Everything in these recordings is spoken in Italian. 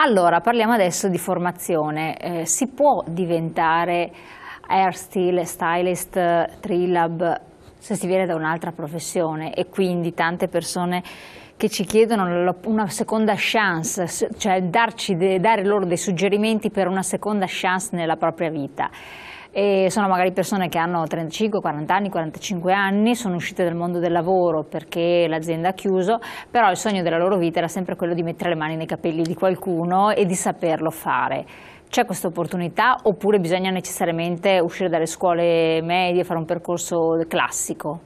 Allora, parliamo adesso di formazione. Eh, si può diventare hairstyle, stylist, eh, trilab se si viene da un'altra professione e quindi tante persone che ci chiedono una seconda chance, cioè darci, dare loro dei suggerimenti per una seconda chance nella propria vita e sono magari persone che hanno 35, 40 anni, 45 anni, sono uscite dal mondo del lavoro perché l'azienda ha chiuso, però il sogno della loro vita era sempre quello di mettere le mani nei capelli di qualcuno e di saperlo fare. C'è questa opportunità oppure bisogna necessariamente uscire dalle scuole medie e fare un percorso classico?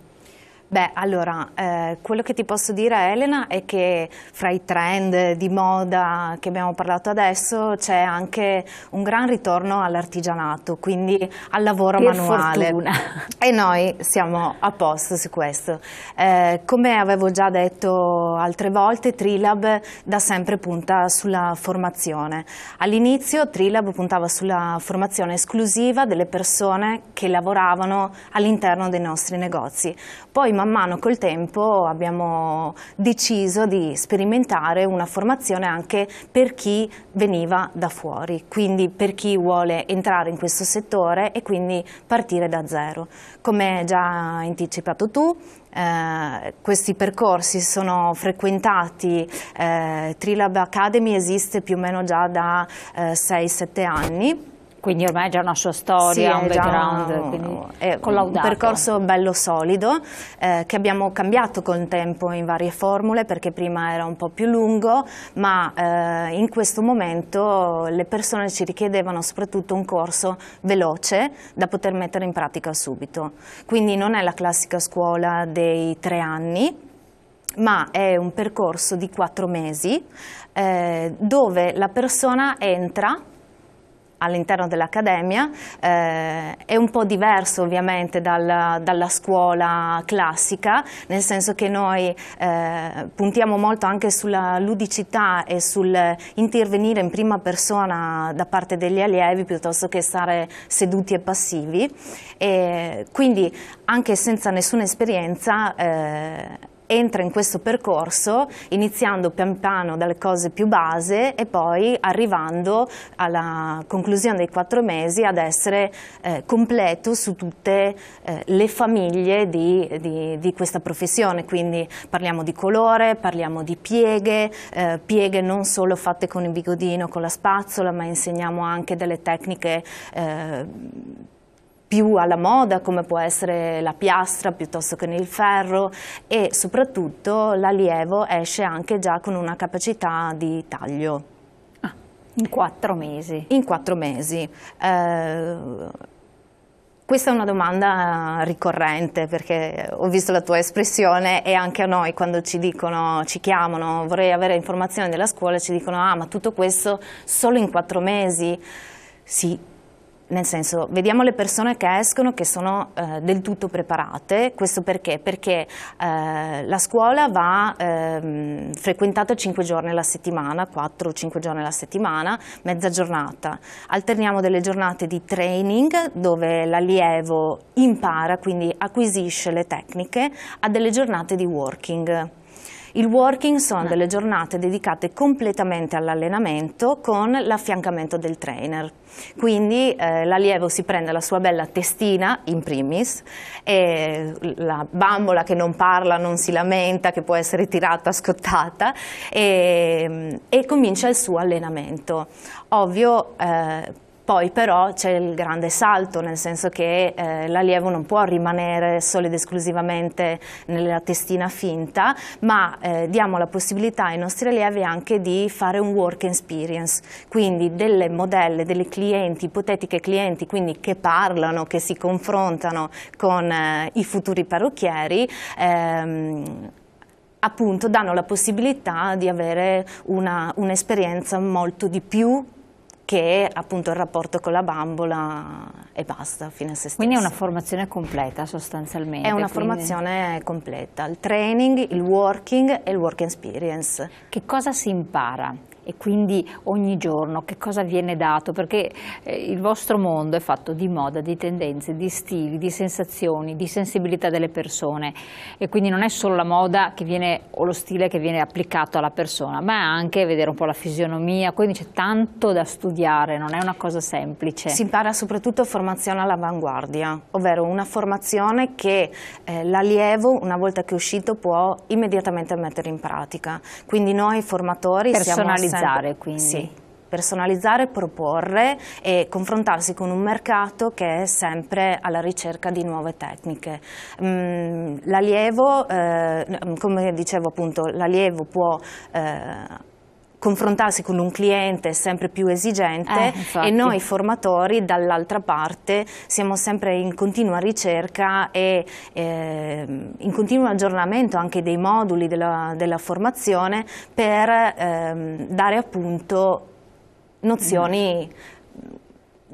Beh, allora, eh, quello che ti posso dire Elena è che fra i trend di moda che abbiamo parlato adesso c'è anche un gran ritorno all'artigianato, quindi al lavoro per manuale. Fortuna. E noi siamo a posto su questo. Eh, come avevo già detto altre volte, Trilab da sempre punta sulla formazione. All'inizio Trilab puntava sulla formazione esclusiva delle persone che lavoravano all'interno dei nostri negozi. Poi man mano col tempo abbiamo deciso di sperimentare una formazione anche per chi veniva da fuori, quindi per chi vuole entrare in questo settore e quindi partire da zero. Come già anticipato tu, eh, questi percorsi sono frequentati, eh, Trilab Academy esiste più o meno già da eh, 6-7 anni quindi ormai è già una sua storia, sì, un background, un, è un percorso bello solido eh, che abbiamo cambiato col tempo in varie formule perché prima era un po' più lungo ma eh, in questo momento le persone ci richiedevano soprattutto un corso veloce da poter mettere in pratica subito. Quindi non è la classica scuola dei tre anni ma è un percorso di quattro mesi eh, dove la persona entra all'interno dell'accademia, eh, è un po' diverso ovviamente dal, dalla scuola classica, nel senso che noi eh, puntiamo molto anche sulla ludicità e sul intervenire in prima persona da parte degli allievi piuttosto che stare seduti e passivi e quindi anche senza nessuna esperienza eh, entra in questo percorso iniziando pian piano dalle cose più base e poi arrivando alla conclusione dei quattro mesi ad essere eh, completo su tutte eh, le famiglie di, di, di, questa professione, quindi parliamo di colore, parliamo di pieghe, eh, pieghe non solo fatte con il bigodino, con la spazzola, ma insegniamo anche delle tecniche eh, più alla moda come può essere la piastra piuttosto che nel ferro e soprattutto l'allievo esce anche già con una capacità di taglio. Ah, in quattro mesi? In quattro mesi. Eh, questa è una domanda ricorrente perché ho visto la tua espressione e anche a noi quando ci dicono, ci chiamano, vorrei avere informazioni della scuola, ci dicono ah ma tutto questo solo in quattro mesi? Sì, nel senso, vediamo le persone che escono che sono eh, del tutto preparate, questo perché? Perché eh, la scuola va eh, frequentata 5 giorni alla settimana, 4-5 giorni alla settimana, mezza giornata. Alterniamo delle giornate di training dove l'allievo impara, quindi acquisisce le tecniche, a delle giornate di working il working sono delle giornate dedicate completamente all'allenamento con l'affiancamento del trainer. Quindi eh, l'allievo si prende la sua bella testina in primis e la bambola che non parla, non si lamenta, che può essere tirata, scottata e, mm, e comincia il suo allenamento. Ovvio eh, poi però c'è il grande salto, nel senso che eh, l'allievo non può rimanere solo ed esclusivamente nella testina finta, ma eh, diamo la possibilità ai nostri allievi anche di fare un work experience, quindi delle modelle, delle clienti, ipotetiche clienti, quindi che parlano, che si confrontano con eh, i futuri parrucchieri, ehm, appunto danno la possibilità di avere un'esperienza un molto di più che è appunto il rapporto con la bambola e basta, fine a se stesso. Quindi è una formazione completa sostanzialmente. È una quindi... formazione completa, il training, il working e il work experience. Che cosa si impara? E quindi ogni giorno che cosa viene dato? Perché eh, il vostro mondo è fatto di moda, di tendenze, di stili, di sensazioni, di sensibilità delle persone e quindi non è solo la moda che viene o lo stile che viene applicato alla persona, ma anche vedere un po' la fisionomia, quindi c'è tanto da studiare, non è una cosa semplice. Si impara soprattutto a formazione all'avanguardia, ovvero una formazione che eh, l'allievo una volta che è uscito può immediatamente mettere in pratica. Quindi noi formatori Personalizzare sempre... quindi. Sì, personalizzare, proporre e confrontarsi con un mercato che è sempre alla ricerca di nuove tecniche. Mm, l'allievo, eh, come dicevo appunto, l'allievo può eh, confrontarsi con un cliente sempre più esigente eh, e noi formatori dall'altra parte siamo sempre in continua ricerca e eh, in continuo aggiornamento anche dei moduli della, della formazione per eh, dare appunto nozioni mm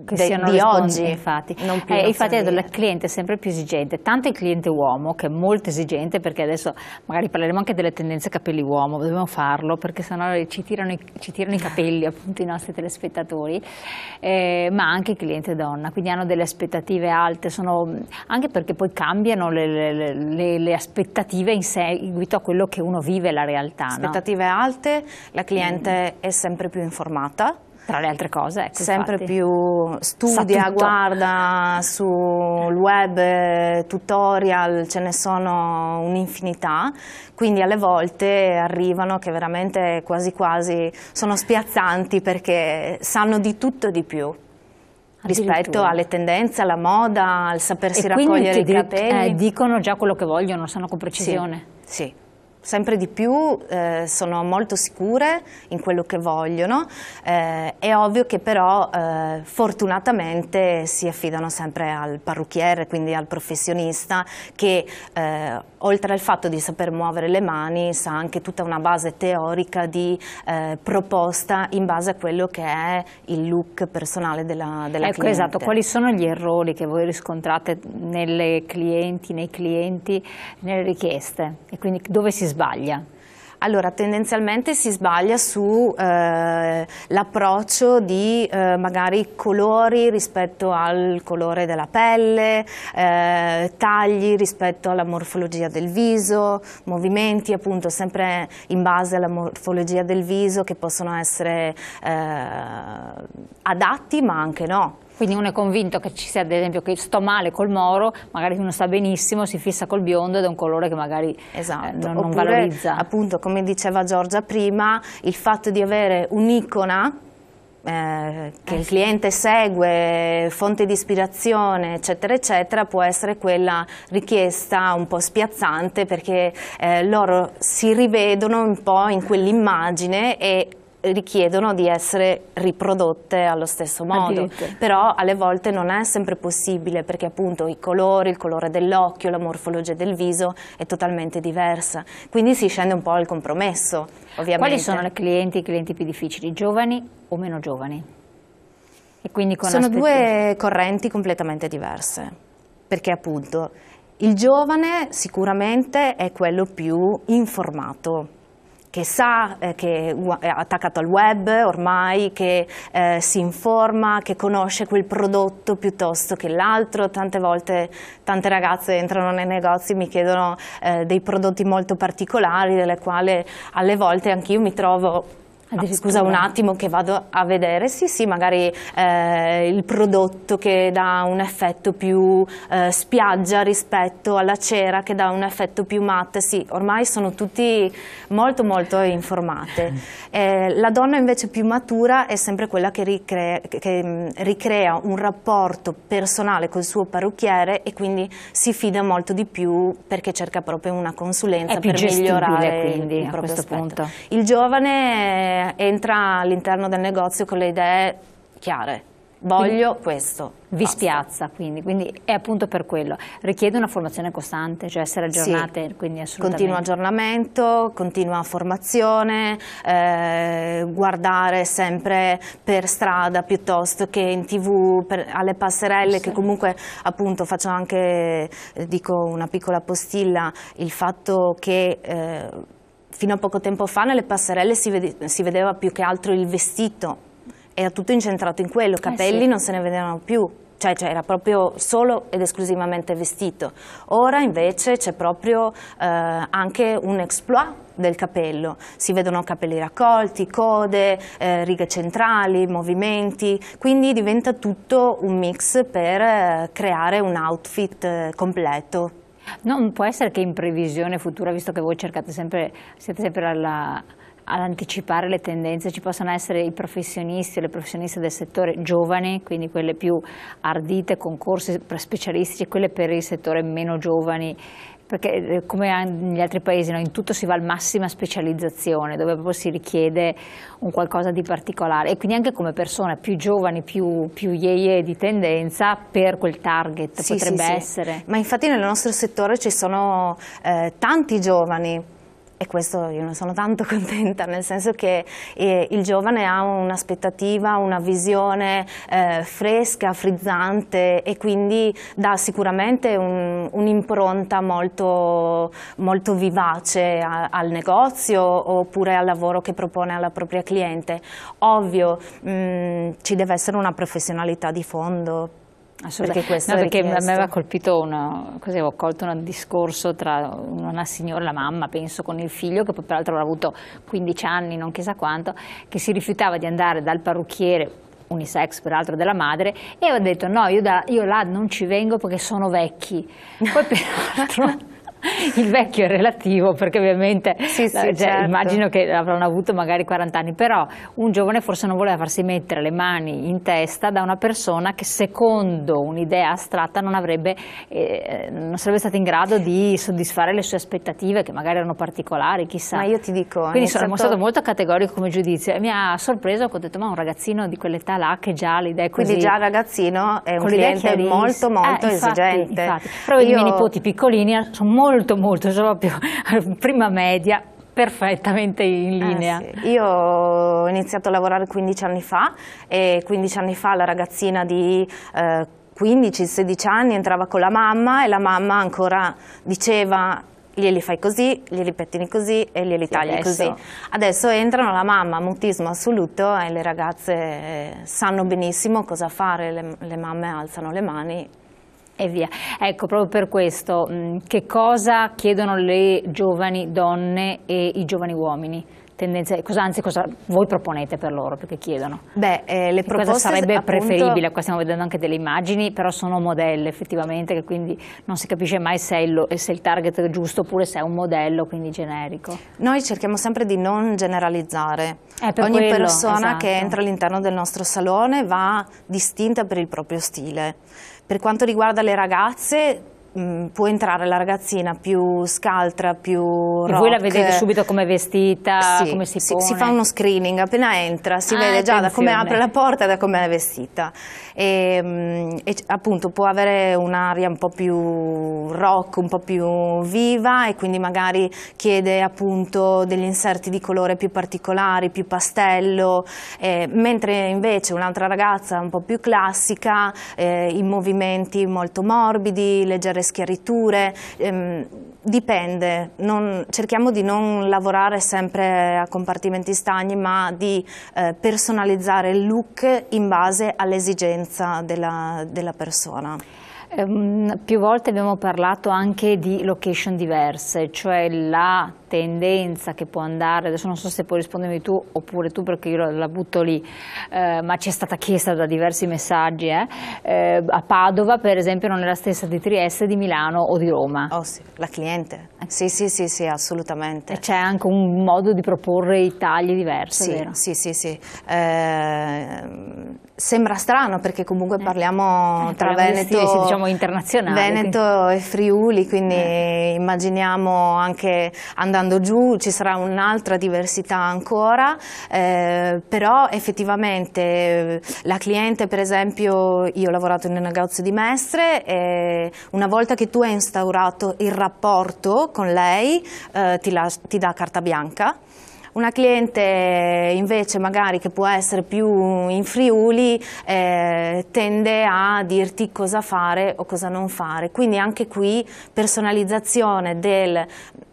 che de, siano di oggi, infatti. Eh, infatti il cliente è sempre più esigente, tanto il cliente uomo che è molto esigente perché adesso magari parleremo anche delle tendenze capelli uomo, dobbiamo farlo perché sennò ci tirano i, ci tirano i capelli appunto i nostri telespettatori, eh, ma anche il cliente donna, quindi hanno delle aspettative alte, sono, anche perché poi cambiano le, le, le, le aspettative in seguito a quello che uno vive, la realtà. Aspettative no? alte, la cliente mm. è sempre più informata tra le altre cose, ecco, Sempre infatti. più studia, guarda sul web, tutorial, ce ne sono un'infinità, quindi alle volte arrivano che veramente quasi quasi sono spiazzanti perché sanno di tutto e di più rispetto alle tendenze, alla moda, al sapersi e raccogliere i capelli. Eh, dicono già quello che vogliono, sanno con precisione. Sì, sì sempre di più eh, sono molto sicure in quello che vogliono, eh, è ovvio che però eh, fortunatamente si affidano sempre al parrucchiere, quindi al professionista che eh, oltre al fatto di saper muovere le mani sa anche tutta una base teorica di eh, proposta in base a quello che è il look personale della, della ecco, cliente. Esatto, quali sono gli errori che voi riscontrate nelle clienti, nei clienti, nelle richieste e quindi dove si sbaglia? Allora, tendenzialmente si sbaglia sull'approccio eh, di eh, magari colori rispetto al colore della pelle, eh, tagli rispetto alla morfologia del viso, movimenti appunto sempre in base alla morfologia del viso che possono essere eh, adatti ma anche no. Quindi uno è convinto che ci sia, ad esempio, che sto male col moro, magari uno sta benissimo, si fissa col biondo ed è un colore che magari eh, esatto. eh, non, Oppure, non valorizza. Appunto, come diceva Giorgia prima, il fatto di avere un'icona eh, che il eh cliente segue, fonte di ispirazione, eccetera, eccetera, può essere quella richiesta un po' spiazzante perché eh, loro si rivedono un po' in quell'immagine e richiedono di essere riprodotte allo stesso modo, però alle volte non è sempre possibile perché appunto i colori, il colore dell'occhio, la morfologia del viso è totalmente diversa, quindi si scende un po' al compromesso ovviamente. Quali sono le clienti, i clienti più difficili, giovani o meno giovani? sono due correnti completamente diverse perché appunto il giovane sicuramente è quello più informato che sa eh, che è attaccato al web ormai, che eh, si informa, che conosce quel prodotto piuttosto che l'altro. Tante volte tante ragazze entrano nei negozi e mi chiedono eh, dei prodotti molto particolari, delle quali alle volte anch'io mi trovo Addirittura. Scusa un attimo che vado a vedere, sì sì magari eh, il prodotto che dà un effetto più eh, spiaggia rispetto alla cera che dà un effetto più matte, sì ormai sono tutti molto molto informate. Eh, la donna invece più matura è sempre quella che ricrea, che mm, ricrea un rapporto personale col suo parrucchiere e quindi si fida molto di più perché cerca proprio una consulenza per migliorare quindi, il, il proprio aspetto. Punto. Il giovane eh, entra all'interno del negozio con le idee chiare. Voglio quindi, questo. Vi basta. spiazza quindi, quindi è appunto per quello. Richiede una formazione costante, cioè essere aggiornate sì. quindi assolutamente. Continuo aggiornamento, continua formazione, eh, guardare sempre per strada piuttosto che in tv, per, alle passerelle sì. che comunque appunto faccio anche, eh, dico una piccola postilla, il fatto che... Eh, fino a poco tempo fa nelle passerelle si, vede, si vedeva più che altro il vestito, era tutto incentrato in quello, eh, capelli eh sì. non se ne vedevano più. Cioè, cioè, era proprio solo ed esclusivamente vestito. Ora invece c'è proprio eh, anche un exploit del capello, si vedono capelli raccolti, code, eh, righe centrali, movimenti, quindi diventa tutto un mix per eh, creare un outfit eh, completo. Non può essere che in previsione futura, visto che voi cercate sempre, siete sempre alla, anticipare le tendenze, ci possano essere i professionisti o le professioniste del settore giovani, quindi quelle più ardite con corsi specialistici, quelle per il settore meno giovani perché eh, come negli altri paesi no? in tutto si va al massima specializzazione, dove proprio si richiede un qualcosa di particolare. E quindi anche come persona più giovane più, più yeie di tendenza per quel target sì, potrebbe sì, essere. Sì. Ma infatti nel nostro settore ci sono eh, tanti giovani e questo io ne sono tanto contenta, nel senso che eh, il giovane ha un'aspettativa, una visione eh, fresca, frizzante e quindi dà sicuramente un'impronta un molto, molto, vivace a, al negozio oppure al lavoro che propone alla propria cliente. Ovvio, mh, mm, ci deve essere una professionalità di fondo perché, questo no, perché a me aveva colpito, una, così, ho colto un discorso tra una signora, la mamma penso, con il figlio che poi peraltro aveva avuto 15 anni, non chissà quanto, che si rifiutava di andare dal parrucchiere unisex peraltro della madre e aveva detto no io, da, io là non ci vengo perché sono vecchi poi peraltro il vecchio è relativo perché ovviamente sì, sì, eh, cioè, certo. immagino che avranno avuto magari 40 anni, però un giovane forse non voleva farsi mettere le mani in testa da una persona che secondo un'idea astratta non, avrebbe, eh, non sarebbe stata in grado di soddisfare le sue aspettative che magari erano particolari, chissà. Ma io ti dico... Quindi sono stato... stato molto categorico come giudizio e mi ha sorpreso che ho detto ma un ragazzino di quell'età là che già l'idea è così... Quindi già il ragazzino è un cliente molto molto eh, esigente. infatti. Però io... i miei nipoti piccolini sono molto molto molto, cioè proprio prima media, perfettamente in eh linea. Eh sì. Io ho iniziato a lavorare 15 anni fa e 15 anni fa la ragazzina di eh, 15-16 anni entrava con la mamma e la mamma ancora diceva glieli fai così, glieli pettini così e glieli sì, tagli adesso. così. Adesso entrano la mamma, mutismo assoluto e le ragazze eh, sanno benissimo cosa fare, le, le mamme alzano le mani e via. Ecco, proprio per questo, mm, che cosa chiedono le giovani donne e i giovani uomini? Tendenze, cosa, anzi, cosa voi proponete per loro, perché chiedono? Beh, eh, le proposte... Cosa sarebbe appunto... preferibile? Qua stiamo vedendo anche delle immagini, però sono modelle effettivamente, che quindi non si capisce mai se è, il, se il target è giusto oppure se è un modello, quindi generico. Noi cerchiamo sempre di non generalizzare. per Ogni quello, persona esatto. che entra all'interno del nostro salone va distinta per il proprio stile. Per quanto riguarda le ragazze, mh, mm, può entrare la ragazzina più scaltra, più rock. E voi la vedete subito come è vestita, sì, come si, si pone? Si, fa uno screening, appena entra si ah, vede attenzione. già da come apre la porta e da come è vestita. Ehm, e, mh, e, appunto può avere un'aria un po' più rock, un po' più viva e quindi magari chiede appunto degli inserti di colore più particolari, più pastello, eh, mentre invece un'altra ragazza un po' più classica, eh, i movimenti molto morbidi, leggere schiariture, ehm, dipende, non, cerchiamo di non lavorare sempre a compartimenti stagni ma di eh, personalizzare il look in base all'esigenza della, della persona. Um, più volte abbiamo parlato anche di location diverse, cioè la tendenza che può andare, adesso non so se puoi rispondermi tu oppure tu perché io la butto lì, eh, ma ci è stata chiesta da diversi messaggi, eh? Eh, a Padova per esempio non è la stessa di Trieste, di Milano o di Roma. Oh sì, la cliente, eh. sì sì sì, sì assolutamente. E c'è anche un modo di proporre i tagli diversi, sì, vero? Sì sì sì, eh, sembra strano perché comunque eh. parliamo tra diciamo, Veneto, stili, diciamo internazionale, Veneto e Friuli, quindi immaginiamo anche andare andando giù ci sarà un'altra diversità ancora, eh, però effettivamente eh, la cliente per esempio, io ho lavorato in un negozio di Mestre, e una volta che tu hai instaurato il rapporto con lei eh, ti, la, ti dà carta bianca, una cliente invece magari che può essere più in Friuli eh, tende a dirti cosa fare o cosa non fare, quindi anche qui personalizzazione del,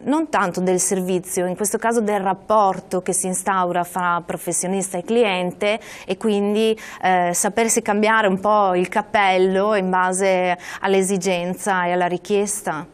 non tanto del servizio, in questo caso del rapporto che si instaura fra professionista e cliente e quindi eh, sapersi cambiare un po' il cappello in base all'esigenza e alla richiesta.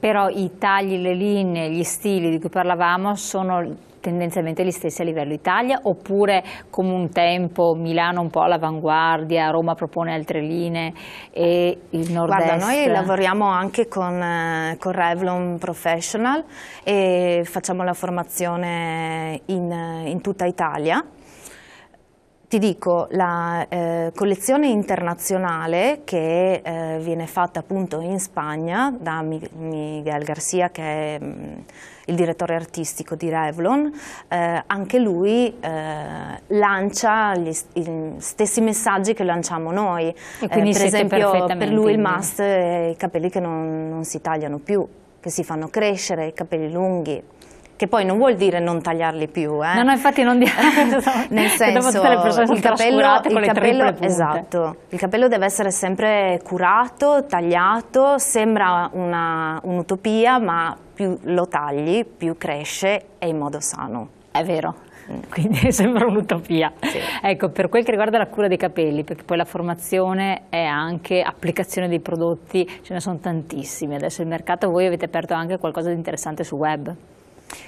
Però i tagli, le linee, gli stili di cui parlavamo sono tendenzialmente gli stessi a livello Italia oppure come un tempo Milano un po' all'avanguardia, Roma propone altre linee e il nord-est? Guarda, noi lavoriamo anche con, eh, con Revlon Professional e facciamo la formazione in, in tutta Italia ti dico, la eh, collezione internazionale che eh, viene fatta appunto in Spagna da Miguel Garcia che è mm, il direttore artistico di Revlon, eh, anche lui eh, lancia gli stessi messaggi che lanciamo noi, eh, per esempio per lui il must è i capelli che non, non si tagliano più, che si fanno crescere, i capelli lunghi che poi non vuol dire non tagliarli più. Eh? No, no, infatti non di... Nel senso, il capello, il capello esatto, il capello deve essere sempre curato, tagliato, sembra un'utopia, un ma più lo tagli, più cresce e in modo sano. È vero, mm. quindi sembra un'utopia. Sì. Ecco, per quel che riguarda la cura dei capelli, perché poi la formazione è anche applicazione dei prodotti, ce ne sono tantissimi, adesso il mercato voi avete aperto anche qualcosa di interessante sul web.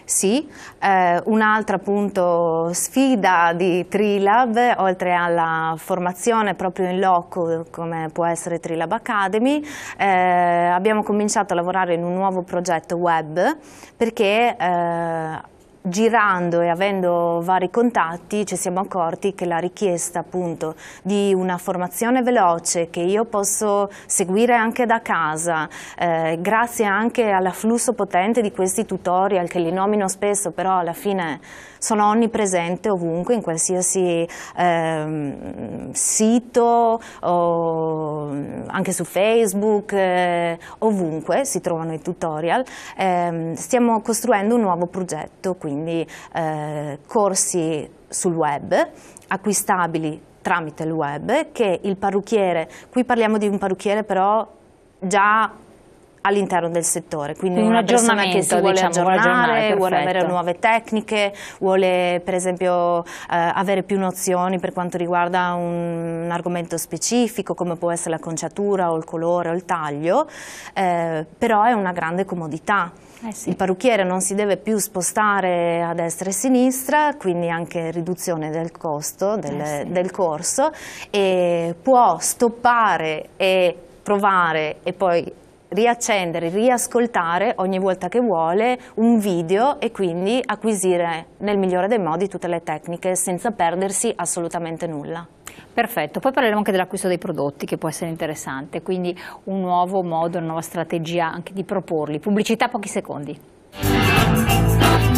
Sì, eh, un'altra appunto sfida di Trilab, oltre alla formazione proprio in loco come può essere Trilab Academy, eh, abbiamo cominciato a lavorare in un nuovo progetto web perché eh, girando e avendo vari contatti ci siamo accorti che la richiesta appunto di una formazione veloce che io posso seguire anche da casa, eh, grazie anche all'afflusso potente di questi tutorial che li nomino spesso, però alla fine sono onnipresente ovunque, in qualsiasi eh, sito, o, anche su Facebook, eh, ovunque si trovano i tutorial. Eh, stiamo costruendo un nuovo progetto, quindi eh, corsi sul web, acquistabili tramite il web, che il parrucchiere, qui parliamo di un parrucchiere però già all'interno del settore, quindi un una persona che si vuole diciamo, aggiornare, vuole, aggiornare, vuole avere nuove tecniche, vuole per esempio eh, avere più nozioni per quanto riguarda un, un, argomento specifico come può essere la conciatura o il colore o il taglio, eh, però è una grande comodità. Eh sì. Il parrucchiere non si deve più spostare a destra e a sinistra, quindi anche riduzione del costo del, eh sì. del corso e può stoppare e provare e poi riaccendere, riascoltare ogni volta che vuole un video e quindi acquisire nel migliore dei modi tutte le tecniche senza perdersi assolutamente nulla. Perfetto, poi parleremo anche dell'acquisto dei prodotti che può essere interessante, quindi un nuovo modo, una nuova strategia anche di proporli. Pubblicità pochi secondi.